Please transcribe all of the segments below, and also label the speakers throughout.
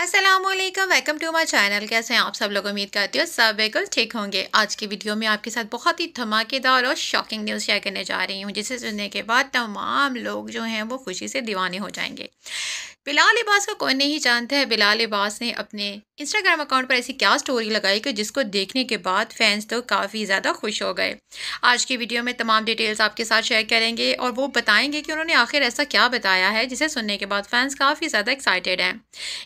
Speaker 1: Aslam welcome to my channel कैसे हैं आप सब लोग उम्मीद करती हो सब बिल्कुल ठीक होंगे आज की वीडियो में आपके साथ बहुत ही धमाकेदार और शॉकिंग न्यूज़ शेयर करने जा रही हूँ जिसे सुनने के बाद तमाम लोग जो हैं वो खुशी से दीवाने हो जाएंगे बिलाल लिबास को कोई नहीं जानता है बिलाल लिबास ने अपने इंस्टाग्राम अकाउंट पर ऐसी क्या स्टोरी लगाई कि जिसको देखने के बाद फैंस तो काफ़ी ज़्यादा खुश हो गए आज की वीडियो में तमाम डिटेल्स आपके साथ शेयर करेंगे और वो बताएंगे कि उन्होंने आखिर ऐसा क्या बताया है जिसे सुनने के बाद फैंस काफ़ी ज़्यादा एक्साइटेड हैं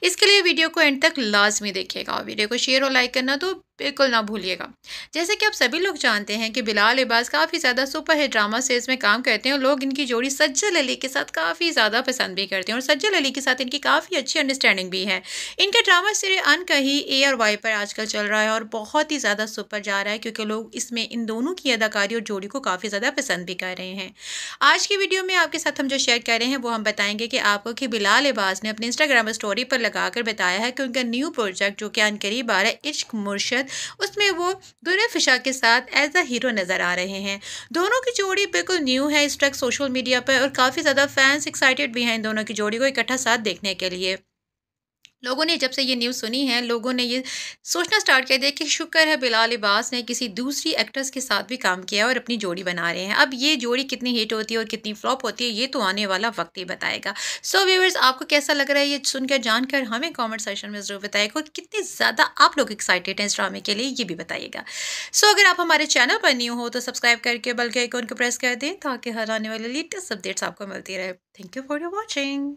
Speaker 1: इसके लिए वीडियो को एंड तक लाजमी देखिएगा और वीडियो को शेयर और लाइक करना तो बिल्कुल ना भूलिएगा जैसे कि आप सभी लोग जानते हैं कि बिलाल अब्बास काफ़ी ज़्यादा सुपर हिट ड्रामा सेल्स में काम करते हैं और लोग इनकी जोड़ी सज्जल अली के साथ काफ़ी ज़्यादा पसंद भी करते हैं और सज्जल अली के साथ इनकी काफ़ी अच्छी अंडरस्टैंडिंग भी है इनका ड्रामा सीरीज अन कहीं ए और वाई पर आजकल चल रहा है और बहुत ही ज़्यादा सुपर जा रहा है क्योंकि लोग इसमें इन दोनों की अदाकारी और जोड़ी को काफ़ी ज़्यादा पसंद भी कर रहे हैं आज की वीडियो में आपके साथ हम जो शेयर कर रहे हैं वो हम बताएंगे कि आपको कि बिलाल अब्बास ने अपने इंस्टाग्राम स्टोरी पर लगाकर बताया है कि उनका न्यू प्रोजेक्ट जो कि अनकरीब आ रहा है इश्क मुर्शद उसमें वो दुरे फिशा के साथ एज अ हीरो नज़र आ रहे हैं दोनों की जोड़ी बिल्कुल न्यू है इस ट्रक सोशल मीडिया पर और काफ़ी ज़्यादा फैंस एक्साइटेड भी हैं इन दोनों की जोड़ी को इकट्ठा साथ देखने के लिए लोगों ने जब से ये न्यूज़ सुनी है लोगों ने ये सोचना स्टार्ट कर दिया कि शुक्र है बिलाल अब्बास ने किसी दूसरी एक्ट्रेस के साथ भी काम किया और अपनी जोड़ी बना रहे हैं अब ये जोड़ी कितनी हिट होती है और कितनी फ्लॉप होती है ये तो आने वाला वक्त ही बताएगा सो so, व्यूवर्स आपको कैसा लग रहा है ये सुनकर जानकर हमें कॉमेंट सेशन में ज़रूर बताएगा और कितनी ज़्यादा आप लोग एक्साइटेड हैं इस ड्रामे के लिए ये भी बताइएगा सो so, अगर आप हमारे चैनल पर न्यू हो तो सब्सक्राइब करके बल्कि आइकॉन को प्रेस कर दें ताकि हर आने वाले लेटेस्ट अपडेट्स आपको मिलती रहे thank you for your watching